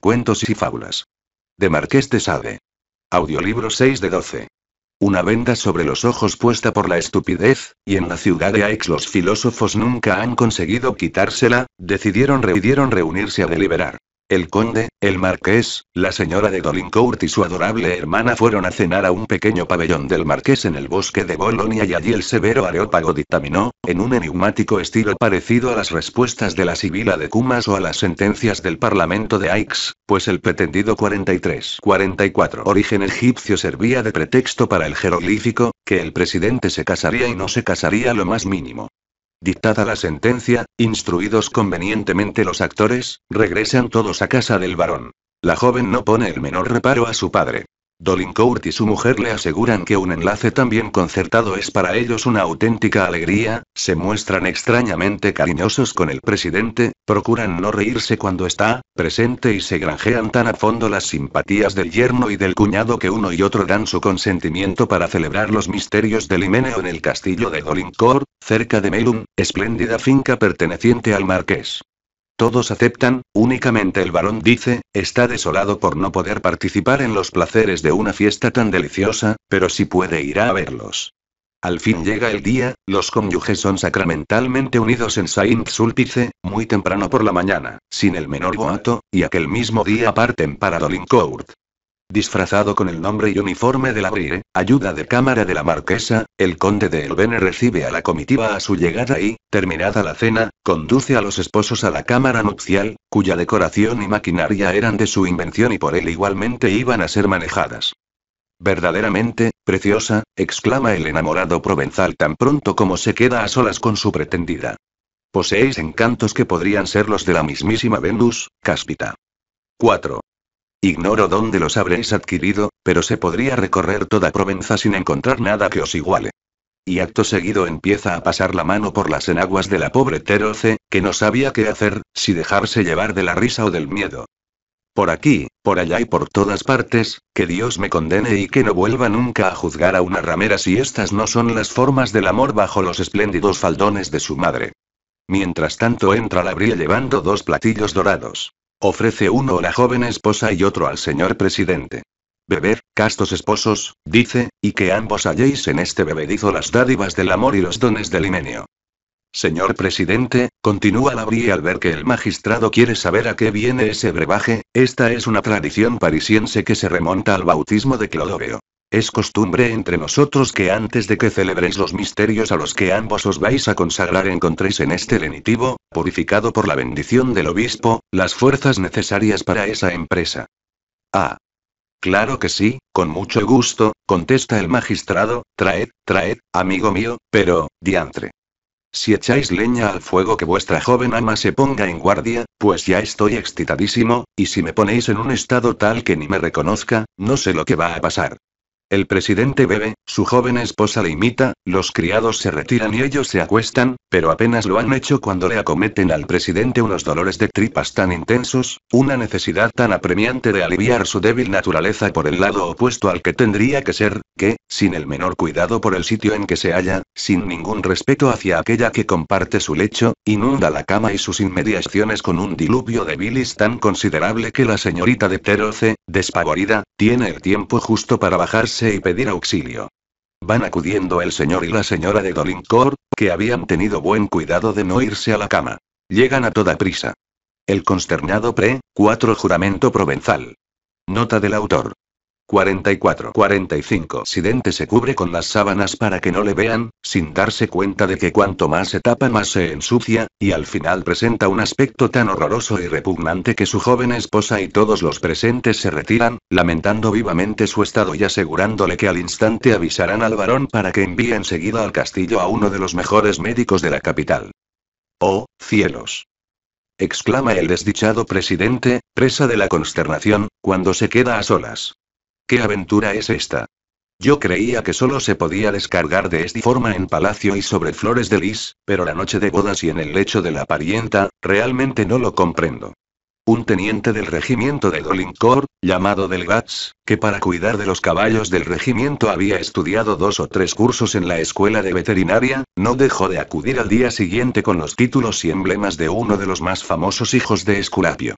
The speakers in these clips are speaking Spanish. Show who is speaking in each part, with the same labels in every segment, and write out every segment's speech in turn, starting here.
Speaker 1: Cuentos y fábulas. De Marqués de Sade. Audiolibro 6 de 12. Una venda sobre los ojos puesta por la estupidez, y en la ciudad de Aix los filósofos nunca han conseguido quitársela, decidieron, reunirse a deliberar. El conde, el marqués, la señora de Dolincourt y su adorable hermana fueron a cenar a un pequeño pabellón del marqués en el bosque de Bolonia y allí el severo areópago dictaminó, en un enigmático estilo parecido a las respuestas de la sibila de Cumas o a las sentencias del parlamento de Aix, pues el pretendido 43-44 origen egipcio servía de pretexto para el jeroglífico, que el presidente se casaría y no se casaría lo más mínimo, Dictada la sentencia, instruidos convenientemente los actores, regresan todos a casa del varón. La joven no pone el menor reparo a su padre. Dolincourt y su mujer le aseguran que un enlace tan bien concertado es para ellos una auténtica alegría, se muestran extrañamente cariñosos con el presidente, procuran no reírse cuando está presente y se granjean tan a fondo las simpatías del yerno y del cuñado que uno y otro dan su consentimiento para celebrar los misterios del himeneo en el castillo de Dolincourt, cerca de Melun, espléndida finca perteneciente al marqués. Todos aceptan, únicamente el varón dice, está desolado por no poder participar en los placeres de una fiesta tan deliciosa, pero si puede ir a verlos. Al fin llega el día, los cónyuges son sacramentalmente unidos en Saint Sulpice, muy temprano por la mañana, sin el menor boato, y aquel mismo día parten para Dolincourt. Disfrazado con el nombre y uniforme de la ayuda de cámara de la marquesa, el conde de Elvene recibe a la comitiva a su llegada y, terminada la cena, conduce a los esposos a la cámara nupcial, cuya decoración y maquinaria eran de su invención y por él igualmente iban a ser manejadas. Verdaderamente, preciosa, exclama el enamorado provenzal tan pronto como se queda a solas con su pretendida. Poseéis encantos que podrían ser los de la mismísima Venus, Cáspita. 4. Ignoro dónde los habréis adquirido, pero se podría recorrer toda Provenza sin encontrar nada que os iguale. Y acto seguido empieza a pasar la mano por las enaguas de la pobre Teroce, que no sabía qué hacer, si dejarse llevar de la risa o del miedo. Por aquí, por allá y por todas partes, que Dios me condene y que no vuelva nunca a juzgar a una ramera si estas no son las formas del amor bajo los espléndidos faldones de su madre. Mientras tanto entra la brilla llevando dos platillos dorados. Ofrece uno a la joven esposa y otro al señor presidente. Beber, castos esposos, dice, y que ambos halléis en este bebedizo las dádivas del amor y los dones del himenio. Señor presidente, continúa la Labrie al ver que el magistrado quiere saber a qué viene ese brebaje, esta es una tradición parisiense que se remonta al bautismo de Clodoveo. Es costumbre entre nosotros que antes de que celebréis los misterios a los que ambos os vais a consagrar encontréis en este lenitivo, purificado por la bendición del obispo, las fuerzas necesarias para esa empresa. Ah. Claro que sí, con mucho gusto, contesta el magistrado, traed, traed, amigo mío, pero, diantre. Si echáis leña al fuego que vuestra joven ama se ponga en guardia, pues ya estoy excitadísimo, y si me ponéis en un estado tal que ni me reconozca, no sé lo que va a pasar. El presidente bebe, su joven esposa le imita, los criados se retiran y ellos se acuestan, pero apenas lo han hecho cuando le acometen al presidente unos dolores de tripas tan intensos, una necesidad tan apremiante de aliviar su débil naturaleza por el lado opuesto al que tendría que ser, que, sin el menor cuidado por el sitio en que se halla, sin ningún respeto hacia aquella que comparte su lecho, inunda la cama y sus inmediaciones con un diluvio de bilis tan considerable que la señorita de Teroce, despavorida, tiene el tiempo justo para bajarse y pedir auxilio. Van acudiendo el señor y la señora de Dolincourt, que habían tenido buen cuidado de no irse a la cama. Llegan a toda prisa. El consternado pre, 4 juramento provenzal. Nota del autor. 44. 45. Sidente se cubre con las sábanas para que no le vean, sin darse cuenta de que cuanto más se tapa más se ensucia, y al final presenta un aspecto tan horroroso y repugnante que su joven esposa y todos los presentes se retiran, lamentando vivamente su estado y asegurándole que al instante avisarán al varón para que envíe enseguida al castillo a uno de los mejores médicos de la capital. ¡Oh, cielos! exclama el desdichado presidente, presa de la consternación, cuando se queda a solas. ¿Qué aventura es esta? Yo creía que solo se podía descargar de esta forma en palacio y sobre flores de lis, pero la noche de bodas y en el lecho de la parienta, realmente no lo comprendo. Un teniente del regimiento de Dolincourt, llamado Delgats, que para cuidar de los caballos del regimiento había estudiado dos o tres cursos en la escuela de veterinaria, no dejó de acudir al día siguiente con los títulos y emblemas de uno de los más famosos hijos de Esculapio.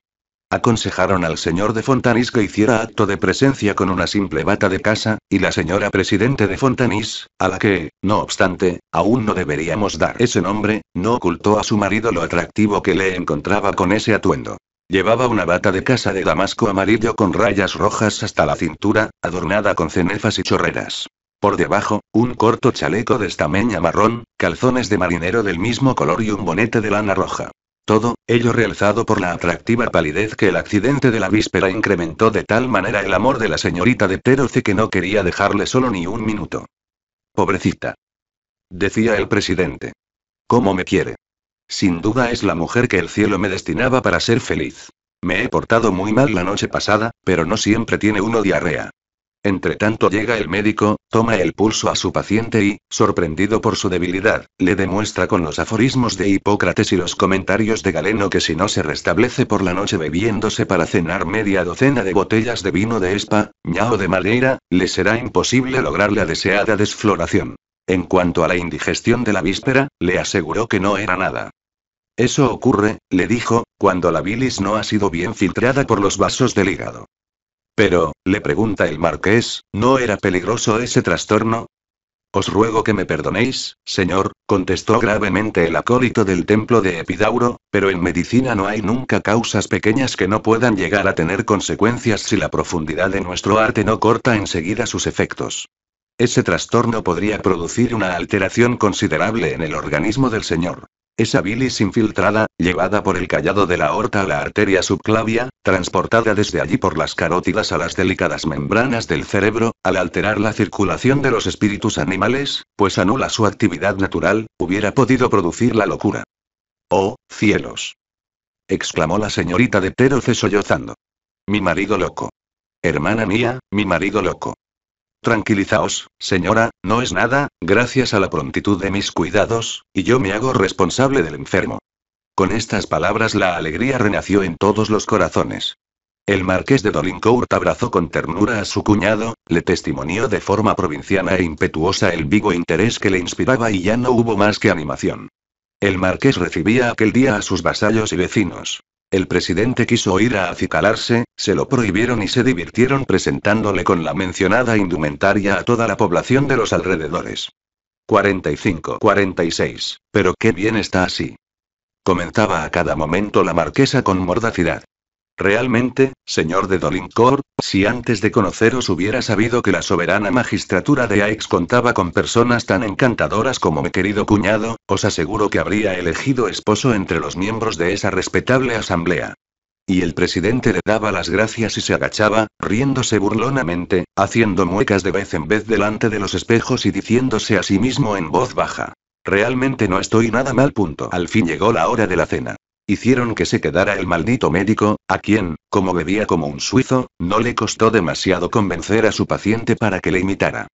Speaker 1: Aconsejaron al señor de Fontanis que hiciera acto de presencia con una simple bata de casa, y la señora presidente de Fontanis, a la que, no obstante, aún no deberíamos dar ese nombre, no ocultó a su marido lo atractivo que le encontraba con ese atuendo. Llevaba una bata de casa de damasco amarillo con rayas rojas hasta la cintura, adornada con cenefas y chorreras. Por debajo, un corto chaleco de estameña marrón, calzones de marinero del mismo color y un bonete de lana roja. Todo, ello realizado por la atractiva palidez que el accidente de la víspera incrementó de tal manera el amor de la señorita de Teroce que no quería dejarle solo ni un minuto. Pobrecita. Decía el presidente. ¿Cómo me quiere? Sin duda es la mujer que el cielo me destinaba para ser feliz. Me he portado muy mal la noche pasada, pero no siempre tiene uno diarrea tanto llega el médico, toma el pulso a su paciente y, sorprendido por su debilidad, le demuestra con los aforismos de Hipócrates y los comentarios de Galeno que si no se restablece por la noche bebiéndose para cenar media docena de botellas de vino de espa, o de Madeira, le será imposible lograr la deseada desfloración. En cuanto a la indigestión de la víspera, le aseguró que no era nada. Eso ocurre, le dijo, cuando la bilis no ha sido bien filtrada por los vasos del hígado. Pero, le pregunta el marqués, ¿no era peligroso ese trastorno? Os ruego que me perdonéis, señor, contestó gravemente el acólito del templo de Epidauro, pero en medicina no hay nunca causas pequeñas que no puedan llegar a tener consecuencias si la profundidad de nuestro arte no corta enseguida sus efectos. Ese trastorno podría producir una alteración considerable en el organismo del señor. Esa bilis infiltrada, llevada por el callado de la aorta a la arteria subclavia, transportada desde allí por las carótidas a las delicadas membranas del cerebro, al alterar la circulación de los espíritus animales, pues anula su actividad natural, hubiera podido producir la locura. ¡Oh, cielos! exclamó la señorita de Teroce sollozando. Mi marido loco. Hermana mía, mi marido loco. Tranquilizaos, señora, no es nada, gracias a la prontitud de mis cuidados, y yo me hago responsable del enfermo. Con estas palabras la alegría renació en todos los corazones. El marqués de Dolincourt abrazó con ternura a su cuñado, le testimonió de forma provinciana e impetuosa el vivo interés que le inspiraba y ya no hubo más que animación. El marqués recibía aquel día a sus vasallos y vecinos. El presidente quiso ir a acicalarse, se lo prohibieron y se divirtieron presentándole con la mencionada indumentaria a toda la población de los alrededores. 45, 46. Pero qué bien está así. Comentaba a cada momento la marquesa con mordacidad. Realmente, señor de Dolincourt, si antes de conoceros hubiera sabido que la soberana magistratura de Aix contaba con personas tan encantadoras como mi querido cuñado, os aseguro que habría elegido esposo entre los miembros de esa respetable asamblea. Y el presidente le daba las gracias y se agachaba, riéndose burlonamente, haciendo muecas de vez en vez delante de los espejos y diciéndose a sí mismo en voz baja. Realmente no estoy nada mal. Punto. Al fin llegó la hora de la cena. Hicieron que se quedara el maldito médico, a quien, como bebía como un suizo, no le costó demasiado convencer a su paciente para que le imitara.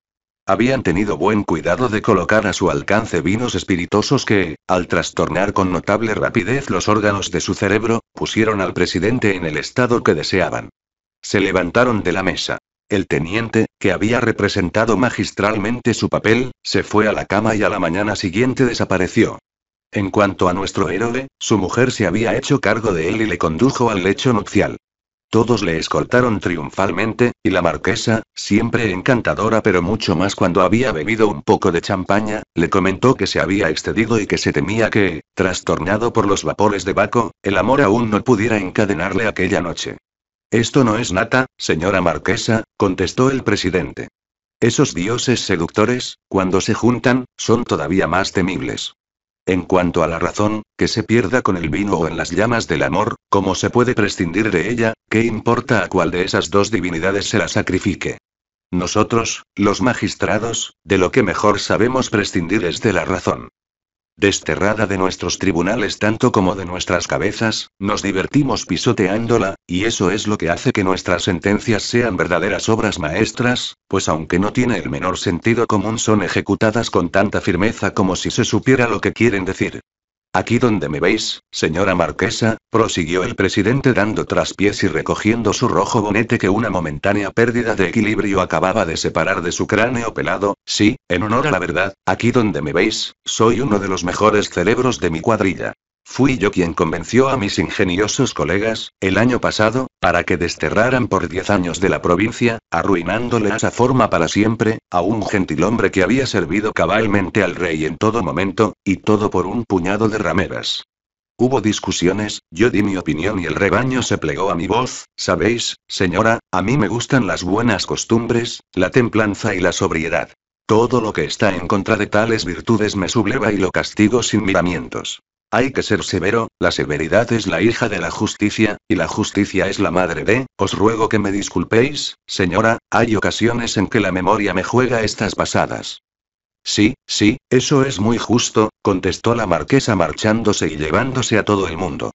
Speaker 1: Habían tenido buen cuidado de colocar a su alcance vinos espirituosos que, al trastornar con notable rapidez los órganos de su cerebro, pusieron al presidente en el estado que deseaban. Se levantaron de la mesa. El teniente, que había representado magistralmente su papel, se fue a la cama y a la mañana siguiente desapareció. En cuanto a nuestro héroe, su mujer se había hecho cargo de él y le condujo al lecho nupcial. Todos le escoltaron triunfalmente, y la marquesa, siempre encantadora pero mucho más cuando había bebido un poco de champaña, le comentó que se había excedido y que se temía que, trastornado por los vapores de Baco, el amor aún no pudiera encadenarle aquella noche. Esto no es nata, señora marquesa, contestó el presidente. Esos dioses seductores, cuando se juntan, son todavía más temibles. En cuanto a la razón, que se pierda con el vino o en las llamas del amor, ¿cómo se puede prescindir de ella, ¿qué importa a cuál de esas dos divinidades se la sacrifique? Nosotros, los magistrados, de lo que mejor sabemos prescindir es de la razón desterrada de nuestros tribunales tanto como de nuestras cabezas, nos divertimos pisoteándola, y eso es lo que hace que nuestras sentencias sean verdaderas obras maestras, pues aunque no tiene el menor sentido común son ejecutadas con tanta firmeza como si se supiera lo que quieren decir. Aquí donde me veis, señora marquesa, prosiguió el presidente dando traspiés y recogiendo su rojo bonete que una momentánea pérdida de equilibrio acababa de separar de su cráneo pelado, sí, en honor a la verdad, aquí donde me veis, soy uno de los mejores cerebros de mi cuadrilla. Fui yo quien convenció a mis ingeniosos colegas, el año pasado, para que desterraran por diez años de la provincia, arruinándole esa forma para siempre, a un gentil hombre que había servido cabalmente al rey en todo momento, y todo por un puñado de rameras. Hubo discusiones, yo di mi opinión y el rebaño se plegó a mi voz, sabéis, señora, a mí me gustan las buenas costumbres, la templanza y la sobriedad. Todo lo que está en contra de tales virtudes me subleva y lo castigo sin miramientos. Hay que ser severo, la severidad es la hija de la justicia, y la justicia es la madre de, os ruego que me disculpéis, señora, hay ocasiones en que la memoria me juega estas pasadas. Sí, sí, eso es muy justo, contestó la marquesa marchándose y llevándose a todo el mundo.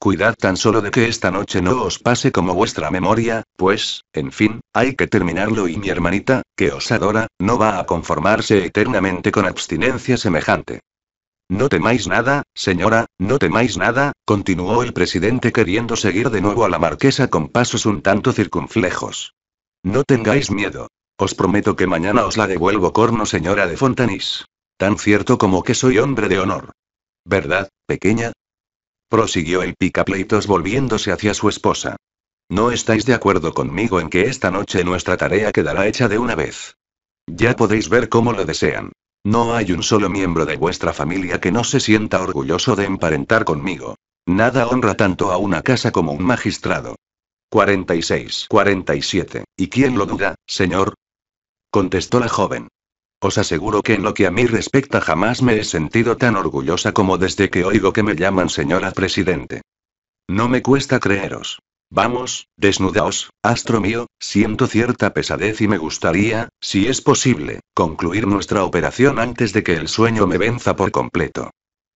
Speaker 1: Cuidad tan solo de que esta noche no os pase como vuestra memoria, pues, en fin, hay que terminarlo y mi hermanita, que os adora, no va a conformarse eternamente con abstinencia semejante. No temáis nada, señora, no temáis nada, continuó el presidente queriendo seguir de nuevo a la marquesa con pasos un tanto circunflejos. No tengáis miedo. Os prometo que mañana os la devuelvo corno señora de Fontanís. Tan cierto como que soy hombre de honor. ¿Verdad, pequeña? prosiguió el picapleitos volviéndose hacia su esposa. ¿No estáis de acuerdo conmigo en que esta noche nuestra tarea quedará hecha de una vez? Ya podéis ver cómo lo desean. No hay un solo miembro de vuestra familia que no se sienta orgulloso de emparentar conmigo. Nada honra tanto a una casa como un magistrado. 46. 47. ¿Y quién lo duda, señor? Contestó la joven. Os aseguro que en lo que a mí respecta jamás me he sentido tan orgullosa como desde que oigo que me llaman señora presidente. No me cuesta creeros. Vamos, desnudaos, astro mío, siento cierta pesadez y me gustaría, si es posible, concluir nuestra operación antes de que el sueño me venza por completo.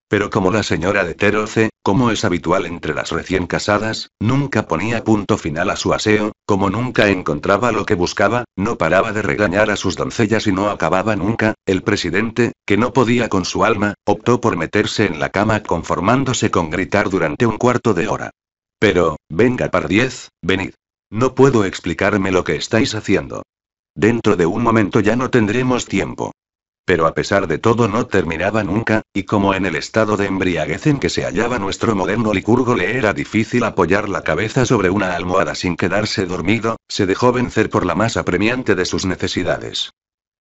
Speaker 1: Pero como la señora de Teroce, como es habitual entre las recién casadas, nunca ponía punto final a su aseo, como nunca encontraba lo que buscaba, no paraba de regañar a sus doncellas y no acababa nunca, el presidente, que no podía con su alma, optó por meterse en la cama conformándose con gritar durante un cuarto de hora. Pero, venga par 10, venid. No puedo explicarme lo que estáis haciendo. Dentro de un momento ya no tendremos tiempo. Pero a pesar de todo no terminaba nunca, y como en el estado de embriaguez en que se hallaba nuestro moderno licurgo le era difícil apoyar la cabeza sobre una almohada sin quedarse dormido, se dejó vencer por la más apremiante de sus necesidades.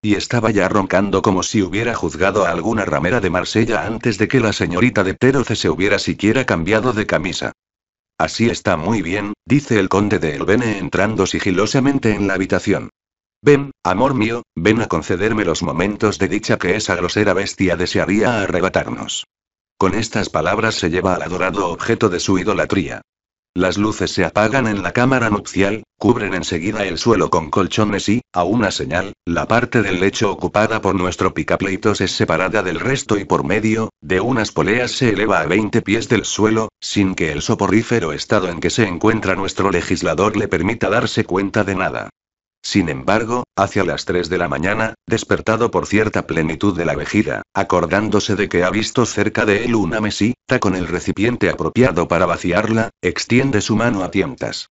Speaker 1: Y estaba ya roncando como si hubiera juzgado a alguna ramera de Marsella antes de que la señorita de Teroce se hubiera siquiera cambiado de camisa. Así está muy bien, dice el conde de Elbene entrando sigilosamente en la habitación. Ven, amor mío, ven a concederme los momentos de dicha que esa grosera bestia desearía arrebatarnos. Con estas palabras se lleva al adorado objeto de su idolatría. Las luces se apagan en la cámara nupcial, cubren enseguida el suelo con colchones y, a una señal, la parte del lecho ocupada por nuestro picapleitos es separada del resto y por medio, de unas poleas se eleva a 20 pies del suelo, sin que el soporífero estado en que se encuentra nuestro legislador le permita darse cuenta de nada. Sin embargo, hacia las 3 de la mañana, despertado por cierta plenitud de la vejiga, acordándose de que ha visto cerca de él una mesita con el recipiente apropiado para vaciarla, extiende su mano a tientas.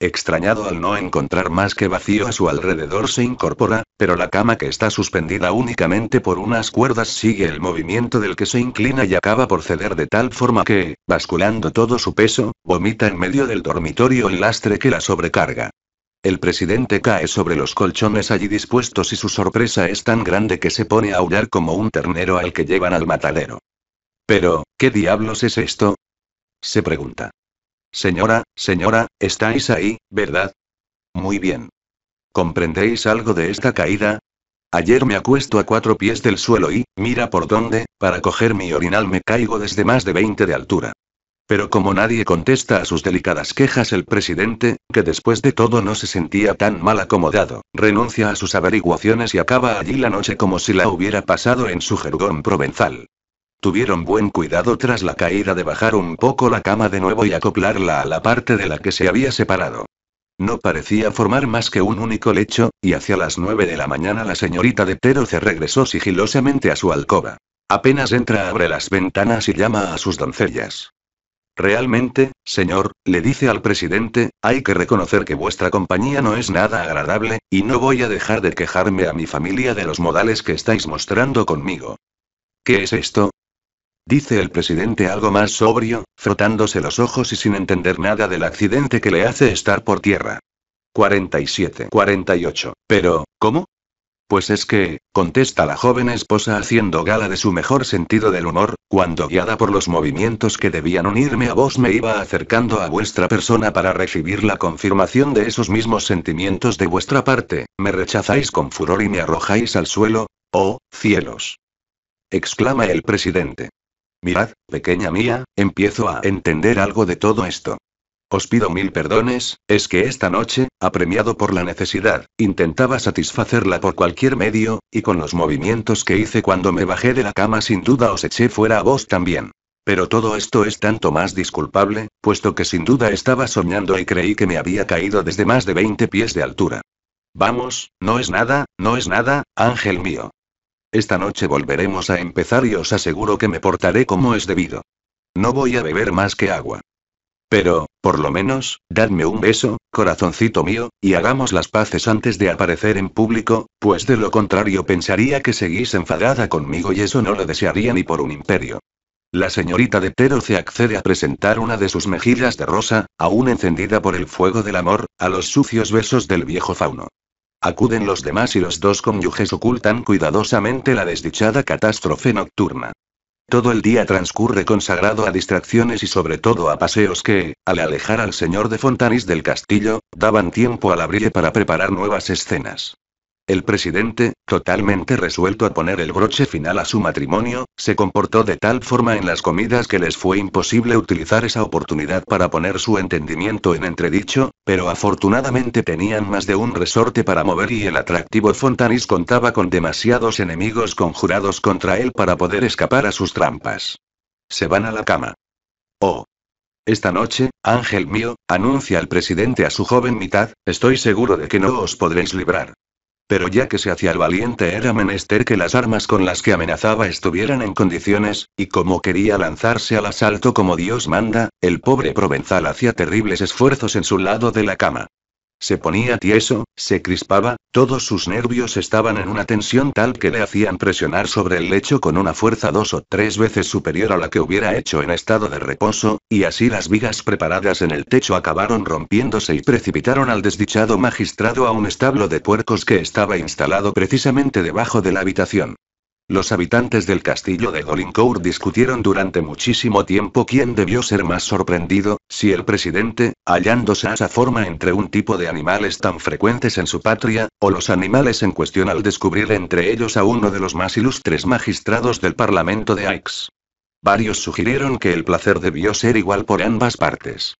Speaker 1: Extrañado al no encontrar más que vacío a su alrededor se incorpora, pero la cama que está suspendida únicamente por unas cuerdas sigue el movimiento del que se inclina y acaba por ceder de tal forma que, basculando todo su peso, vomita en medio del dormitorio el lastre que la sobrecarga. El presidente cae sobre los colchones allí dispuestos y su sorpresa es tan grande que se pone a aullar como un ternero al que llevan al matadero. Pero, ¿qué diablos es esto? se pregunta. Señora, señora, estáis ahí, ¿verdad? Muy bien. ¿Comprendéis algo de esta caída? Ayer me acuesto a cuatro pies del suelo y, mira por dónde, para coger mi orinal me caigo desde más de 20 de altura. Pero como nadie contesta a sus delicadas quejas, el presidente, que después de todo no se sentía tan mal acomodado, renuncia a sus averiguaciones y acaba allí la noche como si la hubiera pasado en su jergón provenzal. Tuvieron buen cuidado tras la caída de bajar un poco la cama de nuevo y acoplarla a la parte de la que se había separado. No parecía formar más que un único lecho, y hacia las nueve de la mañana la señorita de Tero se regresó sigilosamente a su alcoba. Apenas entra abre las ventanas y llama a sus doncellas. Realmente, señor, le dice al presidente, hay que reconocer que vuestra compañía no es nada agradable, y no voy a dejar de quejarme a mi familia de los modales que estáis mostrando conmigo. ¿Qué es esto? Dice el presidente algo más sobrio, frotándose los ojos y sin entender nada del accidente que le hace estar por tierra. 47. 48. Pero, ¿cómo? Pues es que, contesta la joven esposa haciendo gala de su mejor sentido del humor, cuando guiada por los movimientos que debían unirme a vos me iba acercando a vuestra persona para recibir la confirmación de esos mismos sentimientos de vuestra parte, me rechazáis con furor y me arrojáis al suelo. ¡Oh, cielos! exclama el presidente. Mirad, pequeña mía, empiezo a entender algo de todo esto. Os pido mil perdones, es que esta noche, apremiado por la necesidad, intentaba satisfacerla por cualquier medio, y con los movimientos que hice cuando me bajé de la cama sin duda os eché fuera a vos también. Pero todo esto es tanto más disculpable, puesto que sin duda estaba soñando y creí que me había caído desde más de 20 pies de altura. Vamos, no es nada, no es nada, ángel mío. Esta noche volveremos a empezar y os aseguro que me portaré como es debido. No voy a beber más que agua. Pero, por lo menos, dadme un beso, corazoncito mío, y hagamos las paces antes de aparecer en público, pues de lo contrario pensaría que seguís enfadada conmigo y eso no lo desearía ni por un imperio. La señorita de Tero se accede a presentar una de sus mejillas de rosa, aún encendida por el fuego del amor, a los sucios besos del viejo fauno. Acuden los demás y los dos cónyuges ocultan cuidadosamente la desdichada catástrofe nocturna. Todo el día transcurre consagrado a distracciones y sobre todo a paseos que, al alejar al señor de Fontanis del castillo, daban tiempo al la para preparar nuevas escenas. El presidente, totalmente resuelto a poner el broche final a su matrimonio, se comportó de tal forma en las comidas que les fue imposible utilizar esa oportunidad para poner su entendimiento en entredicho, pero afortunadamente tenían más de un resorte para mover y el atractivo Fontanis contaba con demasiados enemigos conjurados contra él para poder escapar a sus trampas. Se van a la cama. Oh, esta noche, ángel mío, anuncia el presidente a su joven mitad, estoy seguro de que no os podréis librar. Pero ya que se hacía el valiente era menester que las armas con las que amenazaba estuvieran en condiciones, y como quería lanzarse al asalto como Dios manda, el pobre provenzal hacía terribles esfuerzos en su lado de la cama. Se ponía tieso, se crispaba, todos sus nervios estaban en una tensión tal que le hacían presionar sobre el lecho con una fuerza dos o tres veces superior a la que hubiera hecho en estado de reposo, y así las vigas preparadas en el techo acabaron rompiéndose y precipitaron al desdichado magistrado a un establo de puercos que estaba instalado precisamente debajo de la habitación. Los habitantes del castillo de Dolincourt discutieron durante muchísimo tiempo quién debió ser más sorprendido, si el presidente, hallándose a esa forma entre un tipo de animales tan frecuentes en su patria, o los animales en cuestión al descubrir entre ellos a uno de los más ilustres magistrados del Parlamento de Aix. Varios sugirieron que el placer debió ser igual por ambas partes.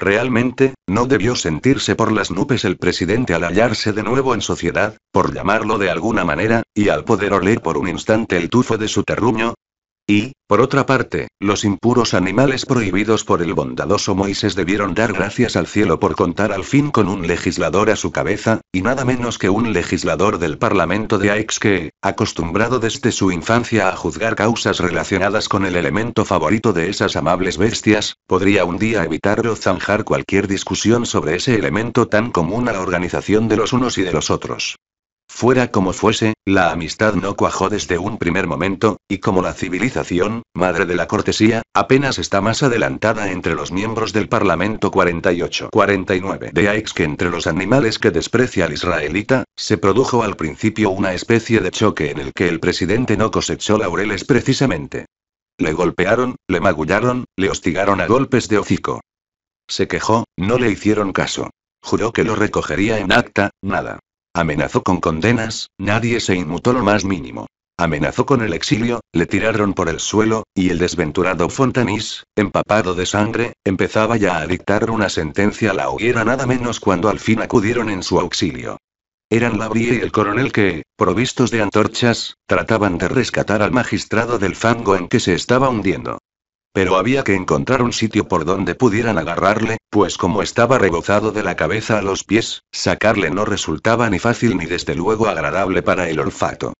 Speaker 1: Realmente, no debió sentirse por las nubes el presidente al hallarse de nuevo en sociedad, por llamarlo de alguna manera, y al poder oler por un instante el tufo de su terruño, y, por otra parte, los impuros animales prohibidos por el bondadoso Moisés debieron dar gracias al cielo por contar al fin con un legislador a su cabeza, y nada menos que un legislador del Parlamento de Aix que, acostumbrado desde su infancia a juzgar causas relacionadas con el elemento favorito de esas amables bestias, podría un día evitar o zanjar cualquier discusión sobre ese elemento tan común a la organización de los unos y de los otros. Fuera como fuese, la amistad no cuajó desde un primer momento, y como la civilización, madre de la cortesía, apenas está más adelantada entre los miembros del Parlamento 48-49 de Aix que entre los animales que desprecia al israelita, se produjo al principio una especie de choque en el que el presidente no cosechó laureles precisamente. Le golpearon, le magullaron, le hostigaron a golpes de hocico. Se quejó, no le hicieron caso. Juró que lo recogería en acta, nada. Amenazó con condenas, nadie se inmutó lo más mínimo. Amenazó con el exilio, le tiraron por el suelo, y el desventurado Fontanis, empapado de sangre, empezaba ya a dictar una sentencia a la hoguera nada menos cuando al fin acudieron en su auxilio. Eran Labrie y el coronel que, provistos de antorchas, trataban de rescatar al magistrado del fango en que se estaba hundiendo pero había que encontrar un sitio por donde pudieran agarrarle, pues como estaba rebozado de la cabeza a los pies, sacarle no resultaba ni fácil ni desde luego agradable para el olfato.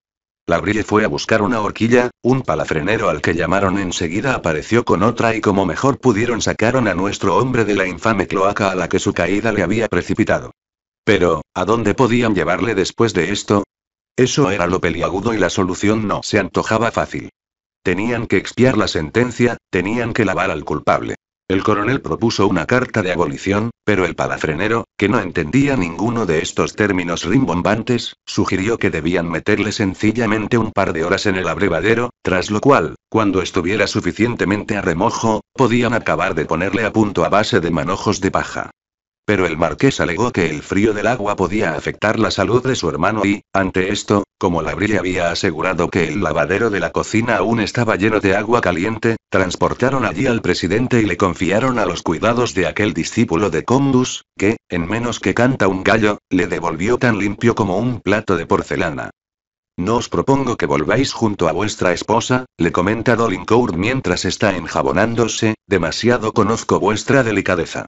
Speaker 1: La Brille fue a buscar una horquilla, un palafrenero al que llamaron enseguida apareció con otra y como mejor pudieron sacaron a nuestro hombre de la infame cloaca a la que su caída le había precipitado. Pero, ¿a dónde podían llevarle después de esto? Eso era lo peliagudo y la solución no se antojaba fácil. Tenían que expiar la sentencia, tenían que lavar al culpable. El coronel propuso una carta de abolición, pero el palafrenero, que no entendía ninguno de estos términos rimbombantes, sugirió que debían meterle sencillamente un par de horas en el abrevadero, tras lo cual, cuando estuviera suficientemente a remojo, podían acabar de ponerle a punto a base de manojos de paja pero el marqués alegó que el frío del agua podía afectar la salud de su hermano y, ante esto, como la brilla había asegurado que el lavadero de la cocina aún estaba lleno de agua caliente, transportaron allí al presidente y le confiaron a los cuidados de aquel discípulo de Condus, que, en menos que canta un gallo, le devolvió tan limpio como un plato de porcelana. No os propongo que volváis junto a vuestra esposa, le comenta Dolincourt mientras está enjabonándose, demasiado conozco vuestra delicadeza.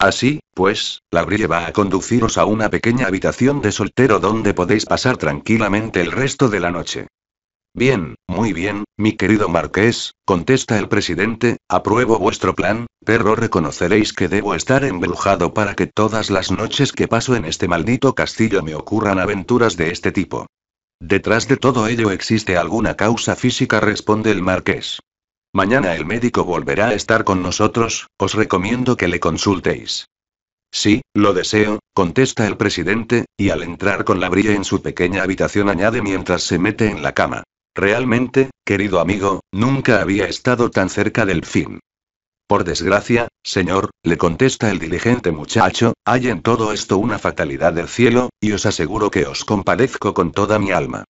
Speaker 1: Así, pues, la brille va a conduciros a una pequeña habitación de soltero donde podéis pasar tranquilamente el resto de la noche. Bien, muy bien, mi querido marqués, contesta el presidente, apruebo vuestro plan, pero reconoceréis que debo estar embrujado para que todas las noches que paso en este maldito castillo me ocurran aventuras de este tipo. Detrás de todo ello existe alguna causa física, responde el marqués. Mañana el médico volverá a estar con nosotros, os recomiendo que le consultéis. Sí, lo deseo, contesta el presidente, y al entrar con la brilla en su pequeña habitación añade mientras se mete en la cama. Realmente, querido amigo, nunca había estado tan cerca del fin. Por desgracia, señor, le contesta el diligente muchacho, hay en todo esto una fatalidad del cielo, y os aseguro que os compadezco con toda mi alma.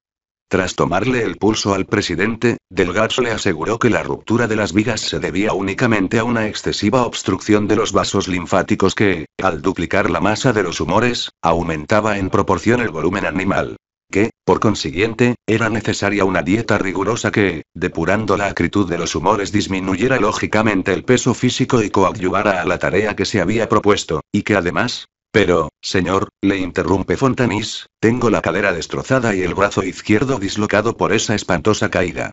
Speaker 1: Tras tomarle el pulso al presidente, Delgado le aseguró que la ruptura de las vigas se debía únicamente a una excesiva obstrucción de los vasos linfáticos que, al duplicar la masa de los humores, aumentaba en proporción el volumen animal. Que, por consiguiente, era necesaria una dieta rigurosa que, depurando la acritud de los humores, disminuyera lógicamente el peso físico y coadyuvara a la tarea que se había propuesto, y que además, pero, señor, le interrumpe Fontanis, tengo la cadera destrozada y el brazo izquierdo dislocado por esa espantosa caída.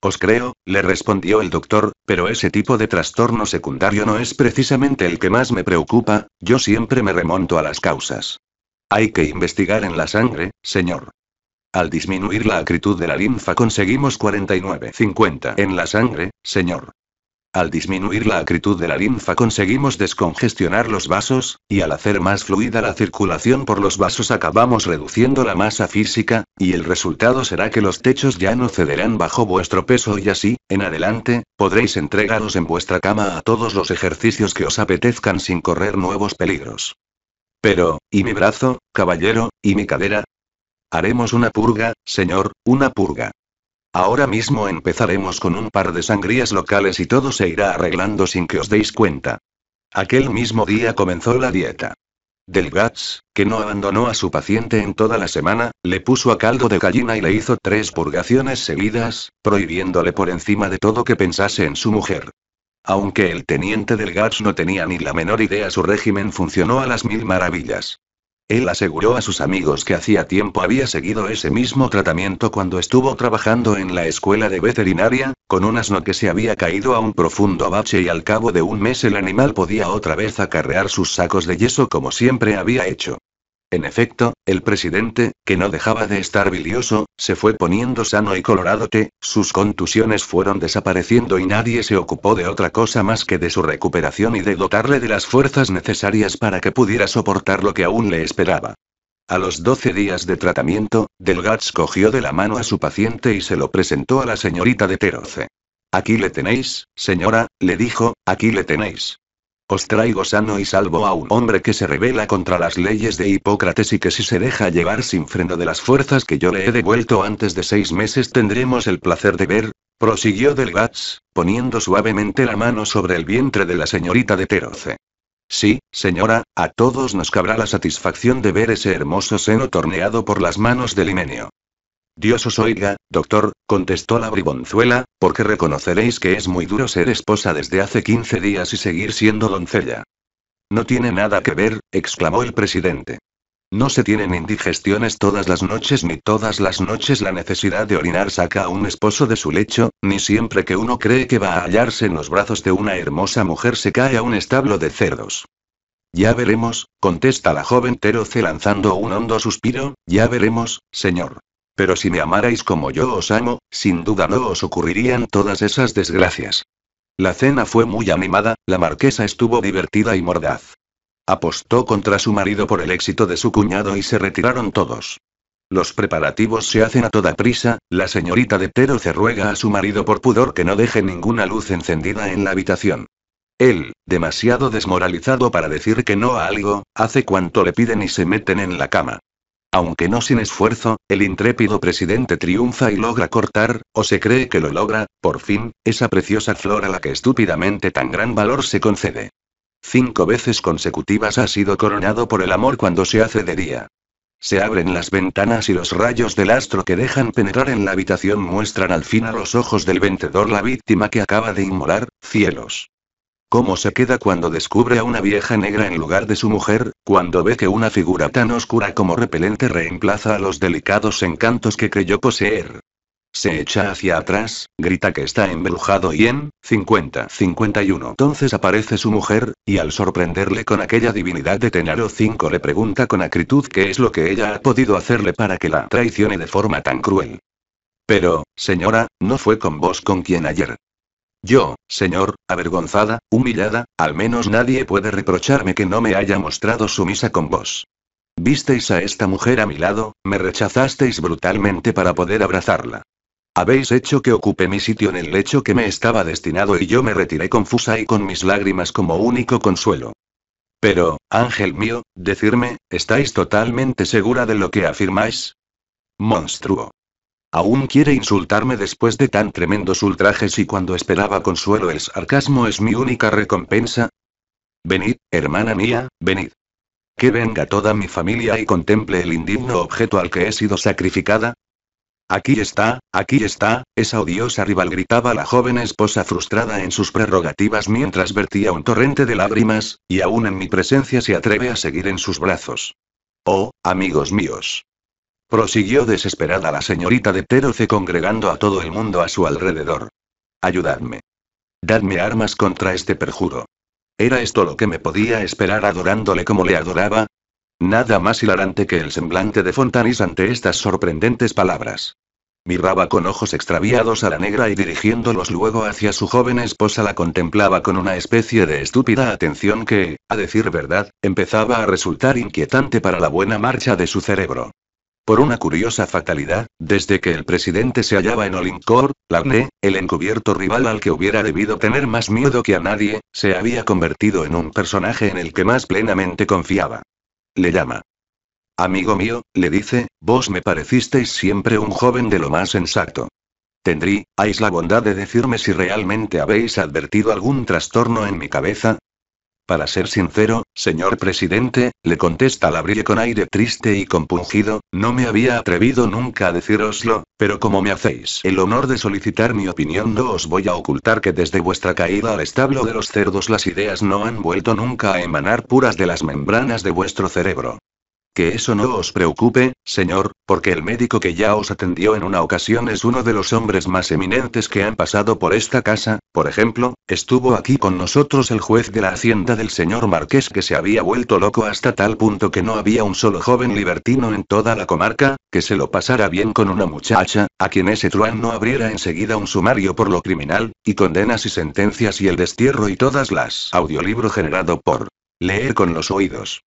Speaker 1: Os creo, le respondió el doctor, pero ese tipo de trastorno secundario no es precisamente el que más me preocupa, yo siempre me remonto a las causas. Hay que investigar en la sangre, señor. Al disminuir la acritud de la linfa conseguimos 49.50 en la sangre, señor. Al disminuir la acritud de la linfa conseguimos descongestionar los vasos, y al hacer más fluida la circulación por los vasos acabamos reduciendo la masa física, y el resultado será que los techos ya no cederán bajo vuestro peso y así, en adelante, podréis entregaros en vuestra cama a todos los ejercicios que os apetezcan sin correr nuevos peligros. Pero, ¿y mi brazo, caballero, y mi cadera? Haremos una purga, señor, una purga. Ahora mismo empezaremos con un par de sangrías locales y todo se irá arreglando sin que os deis cuenta. Aquel mismo día comenzó la dieta. Delgats, que no abandonó a su paciente en toda la semana, le puso a caldo de gallina y le hizo tres purgaciones seguidas, prohibiéndole por encima de todo que pensase en su mujer. Aunque el teniente Delgats no tenía ni la menor idea, su régimen funcionó a las mil maravillas. Él aseguró a sus amigos que hacía tiempo había seguido ese mismo tratamiento cuando estuvo trabajando en la escuela de veterinaria, con un asno que se había caído a un profundo bache y al cabo de un mes el animal podía otra vez acarrear sus sacos de yeso como siempre había hecho. En efecto, el presidente, que no dejaba de estar bilioso, se fue poniendo sano y colorado que, sus contusiones fueron desapareciendo y nadie se ocupó de otra cosa más que de su recuperación y de dotarle de las fuerzas necesarias para que pudiera soportar lo que aún le esperaba. A los 12 días de tratamiento, Delgats cogió de la mano a su paciente y se lo presentó a la señorita de Teroce. Aquí le tenéis, señora, le dijo, aquí le tenéis. Os traigo sano y salvo a un hombre que se revela contra las leyes de Hipócrates y que si se deja llevar sin freno de las fuerzas que yo le he devuelto antes de seis meses tendremos el placer de ver, prosiguió Delgats, poniendo suavemente la mano sobre el vientre de la señorita de Teroce. Sí, señora, a todos nos cabrá la satisfacción de ver ese hermoso seno torneado por las manos del Himenio. Dios os oiga, doctor, contestó la bribonzuela, porque reconoceréis que es muy duro ser esposa desde hace 15 días y seguir siendo doncella. No tiene nada que ver, exclamó el presidente. No se tienen indigestiones todas las noches ni todas las noches la necesidad de orinar saca a un esposo de su lecho, ni siempre que uno cree que va a hallarse en los brazos de una hermosa mujer se cae a un establo de cerdos. Ya veremos, contesta la joven Teroce lanzando un hondo suspiro, ya veremos, señor. Pero si me amarais como yo os amo, sin duda no os ocurrirían todas esas desgracias. La cena fue muy animada, la marquesa estuvo divertida y mordaz. Apostó contra su marido por el éxito de su cuñado y se retiraron todos. Los preparativos se hacen a toda prisa, la señorita de se ruega a su marido por pudor que no deje ninguna luz encendida en la habitación. Él, demasiado desmoralizado para decir que no a algo, hace cuanto le piden y se meten en la cama. Aunque no sin esfuerzo, el intrépido presidente triunfa y logra cortar, o se cree que lo logra, por fin, esa preciosa flor a la que estúpidamente tan gran valor se concede. Cinco veces consecutivas ha sido coronado por el amor cuando se hace de día. Se abren las ventanas y los rayos del astro que dejan penetrar en la habitación muestran al fin a los ojos del vendedor la víctima que acaba de inmolar, cielos. ¿Cómo se queda cuando descubre a una vieja negra en lugar de su mujer, cuando ve que una figura tan oscura como repelente reemplaza a los delicados encantos que creyó poseer? Se echa hacia atrás, grita que está embrujado y en 50-51 entonces aparece su mujer, y al sorprenderle con aquella divinidad de Tenaro 5 le pregunta con acritud qué es lo que ella ha podido hacerle para que la traicione de forma tan cruel. Pero, señora, no fue con vos con quien ayer yo, señor, avergonzada, humillada, al menos nadie puede reprocharme que no me haya mostrado sumisa con vos. Visteis a esta mujer a mi lado, me rechazasteis brutalmente para poder abrazarla. Habéis hecho que ocupe mi sitio en el lecho que me estaba destinado y yo me retiré confusa y con mis lágrimas como único consuelo. Pero, ángel mío, decirme, ¿estáis totalmente segura de lo que afirmáis? Monstruo. Aún quiere insultarme después de tan tremendos ultrajes y cuando esperaba consuelo el sarcasmo es mi única recompensa. Venid, hermana mía, venid. Que venga toda mi familia y contemple el indigno objeto al que he sido sacrificada. Aquí está, aquí está, esa odiosa rival gritaba la joven esposa frustrada en sus prerrogativas mientras vertía un torrente de lágrimas, y aún en mi presencia se atreve a seguir en sus brazos. Oh, amigos míos prosiguió desesperada la señorita de Teroce congregando a todo el mundo a su alrededor. Ayudadme. Dadme armas contra este perjuro. ¿Era esto lo que me podía esperar adorándole como le adoraba? Nada más hilarante que el semblante de Fontanis ante estas sorprendentes palabras. Miraba con ojos extraviados a la negra y dirigiéndolos luego hacia su joven esposa la contemplaba con una especie de estúpida atención que, a decir verdad, empezaba a resultar inquietante para la buena marcha de su cerebro. Por una curiosa fatalidad, desde que el presidente se hallaba en Olincor, Lagné, el encubierto rival al que hubiera debido tener más miedo que a nadie, se había convertido en un personaje en el que más plenamente confiaba. Le llama. Amigo mío, le dice, vos me parecisteis siempre un joven de lo más exacto. Tendrí, ¿háis la bondad de decirme si realmente habéis advertido algún trastorno en mi cabeza? Para ser sincero, señor presidente, le contesta brille con aire triste y compungido, no me había atrevido nunca a deciroslo, pero como me hacéis el honor de solicitar mi opinión, no os voy a ocultar que desde vuestra caída al establo de los cerdos las ideas no han vuelto nunca a emanar puras de las membranas de vuestro cerebro. Que eso no os preocupe, señor, porque el médico que ya os atendió en una ocasión es uno de los hombres más eminentes que han pasado por esta casa, por ejemplo, estuvo aquí con nosotros el juez de la hacienda del señor Marqués que se había vuelto loco hasta tal punto que no había un solo joven libertino en toda la comarca, que se lo pasara bien con una muchacha, a quien ese truán no abriera enseguida un sumario por lo criminal, y condenas y sentencias y el destierro y todas las audiolibro generado por leer con los oídos.